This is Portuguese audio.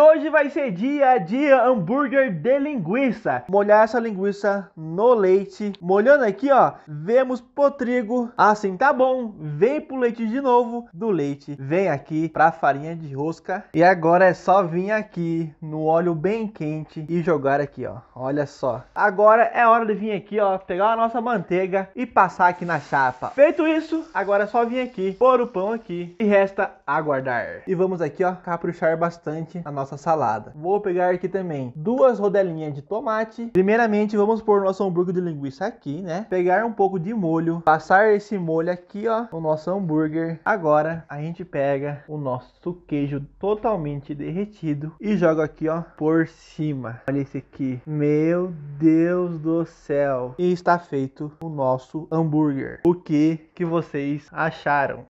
hoje vai ser dia de hambúrguer de linguiça. Molhar essa linguiça no leite. Molhando aqui, ó, vemos pro trigo. Assim tá bom. Vem pro leite de novo. Do leite, vem aqui pra farinha de rosca. E agora é só vir aqui no óleo bem quente e jogar aqui, ó. Olha só. Agora é hora de vir aqui, ó, pegar a nossa manteiga e passar aqui na chapa. Feito isso, agora é só vir aqui, pôr o pão aqui e resta aguardar. E vamos aqui, ó, caprichar bastante a nossa nossa salada. Vou pegar aqui também duas rodelinhas de tomate. Primeiramente, vamos pôr nosso hambúrguer de linguiça aqui, né? Pegar um pouco de molho, passar esse molho aqui, ó, no nosso hambúrguer. Agora, a gente pega o nosso queijo totalmente derretido e joga aqui, ó, por cima. Olha esse aqui. Meu Deus do céu. E está feito o nosso hambúrguer. O que que vocês acharam?